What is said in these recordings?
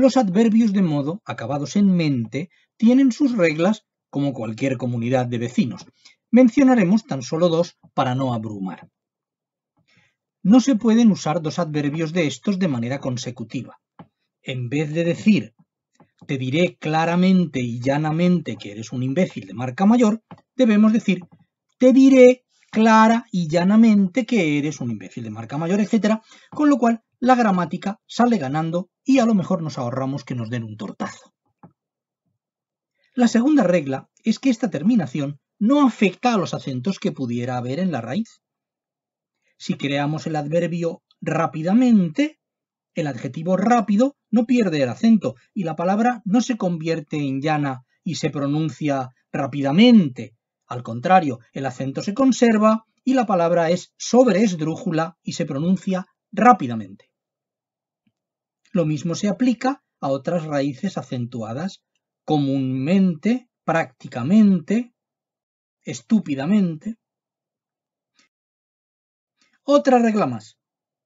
los adverbios de modo acabados en mente tienen sus reglas como cualquier comunidad de vecinos. Mencionaremos tan solo dos para no abrumar. No se pueden usar dos adverbios de estos de manera consecutiva. En vez de decir te diré claramente y llanamente que eres un imbécil de marca mayor, debemos decir te diré clara y llanamente que eres un imbécil de marca mayor, etcétera Con lo cual, la gramática sale ganando y a lo mejor nos ahorramos que nos den un tortazo. La segunda regla es que esta terminación no afecta a los acentos que pudiera haber en la raíz. Si creamos el adverbio rápidamente, el adjetivo rápido no pierde el acento y la palabra no se convierte en llana y se pronuncia rápidamente, al contrario, el acento se conserva y la palabra es sobreesdrújula y se pronuncia rápidamente. Lo mismo se aplica a otras raíces acentuadas, comúnmente, prácticamente, estúpidamente. Otra regla más.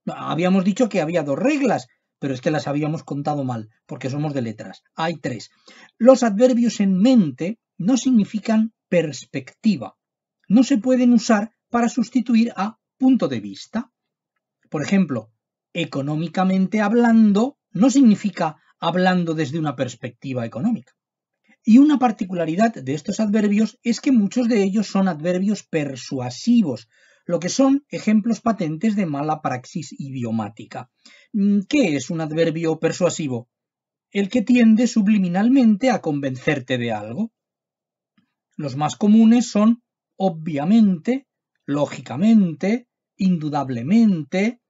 Habíamos dicho que había dos reglas, pero es que las habíamos contado mal, porque somos de letras. Hay tres. Los adverbios en mente no significan perspectiva. No se pueden usar para sustituir a punto de vista. Por ejemplo, económicamente hablando no significa hablando desde una perspectiva económica. Y una particularidad de estos adverbios es que muchos de ellos son adverbios persuasivos, lo que son ejemplos patentes de mala praxis idiomática. Mm, ¿Qué es un adverbio persuasivo? El que tiende subliminalmente a convencerte de algo. Los más comunes son obviamente, lógicamente, indudablemente,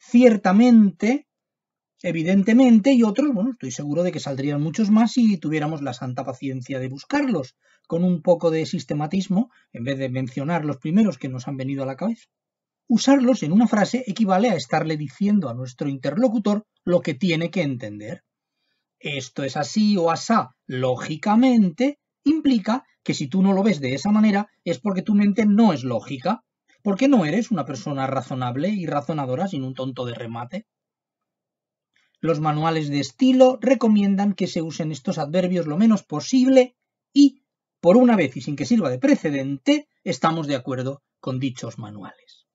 ciertamente, evidentemente, y otros, bueno, estoy seguro de que saldrían muchos más si tuviéramos la santa paciencia de buscarlos, con un poco de sistematismo, en vez de mencionar los primeros que nos han venido a la cabeza. Usarlos en una frase equivale a estarle diciendo a nuestro interlocutor lo que tiene que entender. Esto es así o asá, lógicamente, implica que si tú no lo ves de esa manera es porque tu mente no es lógica, porque no eres una persona razonable y razonadora sin un tonto de remate. Los manuales de estilo recomiendan que se usen estos adverbios lo menos posible y, por una vez y sin que sirva de precedente, estamos de acuerdo con dichos manuales.